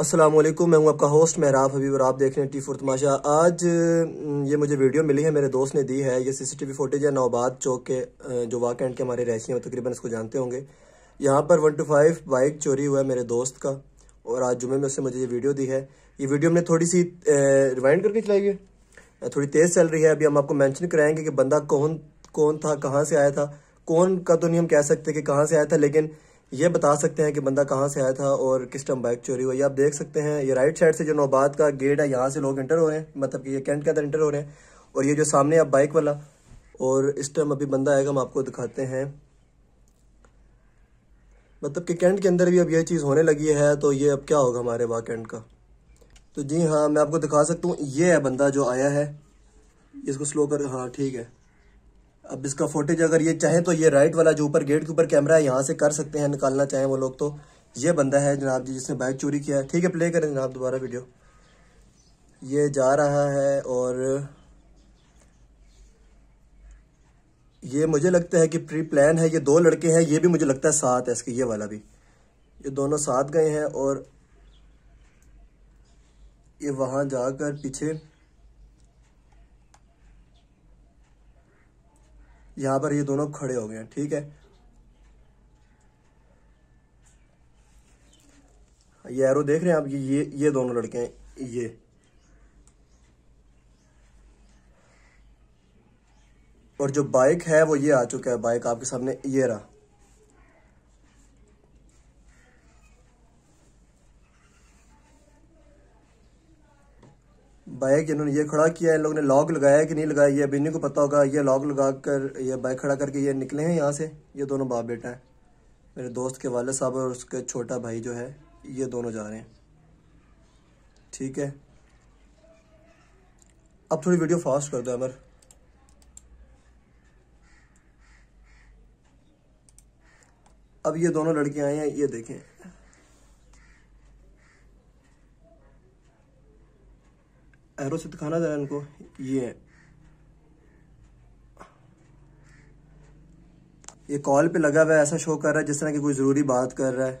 असलम मैं हूं आपका होस्ट महराब हबीब और आप देख रहे हैं टी फोर तमाशा आज ये मुझे वीडियो मिली है मेरे दोस्त ने दी है ये सीसीटीवी फुटेज है नौबाद चौक के जो एंड के हमारे रहसी हैं तकरीबन इसको जानते होंगे यहाँ पर वन टू फाइव बाइक चोरी हुआ है मेरे दोस्त का और आज जुमे में उससे मुझे ये वीडियो दी है ये वीडियो हमने थोड़ी सी रिवाइंड करके चलाई है थोड़ी तेज़ चल रही है अभी हम आपको मैंशन कराएंगे कि बंदा कौन कौन था कहाँ से आया था कौन का तो नहीं हम कह सकते कि कहाँ से आया था लेकिन ये बता सकते हैं कि बंदा कहाँ से आया था और किस टाइम बाइक चोरी हुई आप देख सकते हैं ये राइट साइड से जो नौबाद का गेट है यहाँ से लोग इंटर हो रहे हैं मतलब कि ये कैंट के अंदर इंटर हो रहे हैं और ये जो सामने आप बाइक वाला और इस टाइम अभी बंदा आएगा हम आपको दिखाते हैं मतलब कि कैंट के अंदर भी अब यह चीज़ होने लगी है तो ये अब क्या होगा हमारे वहाँ कैंट का तो जी हाँ मैं आपको दिखा सकता हूँ ये है बंदा जो आया है इसको स्लो कर हाँ ठीक है अब इसका फोटेज अगर ये चाहे तो ये राइट वाला जो ऊपर गेट के ऊपर कैमरा है यहाँ से कर सकते हैं निकालना चाहें वो लोग तो ये बंदा है जनाब जी जिसने बाइक चोरी किया है ठीक है प्ले करें जनाब दोबारा वीडियो ये जा रहा है और ये मुझे लगता है कि प्री प्लान है ये दो लड़के हैं ये भी मुझे लगता है साथ है इसके ये वाला भी ये दोनों साथ गए हैं और ये वहां जाकर पीछे यहां पर ये दोनों खड़े हो गए हैं ठीक है ये एरो देख रहे हैं आप ये ये दोनों लड़के हैं ये और जो बाइक है वो ये आ चुका है बाइक आपके सामने ये रहा बाइक कि इन्होंने ये खड़ा किया इन लोगों ने लॉक लगाया कि नहीं लगाया ये अभी इन्हीं को पता होगा ये लॉक लगा कर ये बाइक खड़ा करके ये निकले हैं यहाँ से ये दोनों बाप बेटा है मेरे दोस्त के वाले साहब और उसके छोटा भाई जो है ये दोनों जा रहे हैं ठीक है अब थोड़ी वीडियो फास्ट कर दो अमर अब ये दोनों लड़के आए हैं ये देखें एरो से दिखाना जरा इनको ये ये कॉल पे लगा हुआ है ऐसा शो कर रहा है जिस तरह की कोई ज़रूरी बात कर रहा है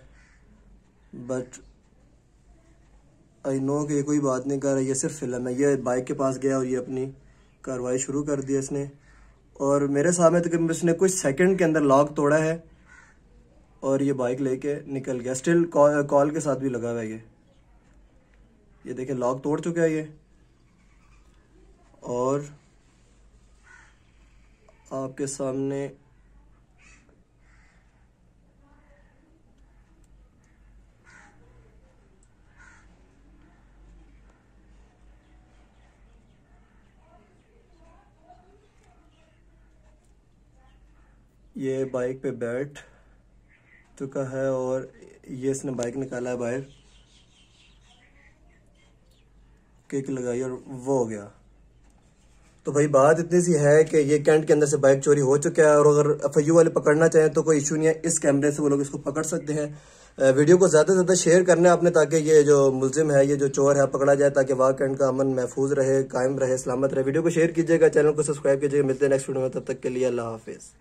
बट आई नो कि ये कोई बात नहीं कर रहा ये सिर्फ फिल्म है ये बाइक के पास गया और ये अपनी कार्रवाई शुरू कर दी इसने और मेरे सामने तक उसने कुछ सेकंड के अंदर लॉक तोड़ा है और ये बाइक लेके निकल गया स्टिल कॉल के साथ भी लगा हुआ है ये ये देखे लॉक तोड़ चुका है ये और आपके सामने ये बाइक पे बैठ चुका है और ये इसने बाइक निकाला है बाहर किक लगाई और वो हो गया तो भाई बात इतनी सी है कि ये कैंट के अंदर से बाइक चोरी हो चुका है और अगर एफ वाले पकड़ना चाहें तो कोई इशू नहीं है इस कैमरे से वो लोग इसको पकड़ सकते हैं वीडियो को ज़्यादा से ज़्यादा शेयर करना है आपने ताकि ये जो मुलिम है ये जो चोर है पकड़ा जाए ताकि वाक कैंट का अमन महफूज रहे कायम रहे सलामत रहे वीडियो को शेयर कीजिएगा चैनल को सब्सक्राइब कीजिएगा मिलते हैं नेक्स्ट वीडियो में तब तक के लिए अल्लाह हाफिज़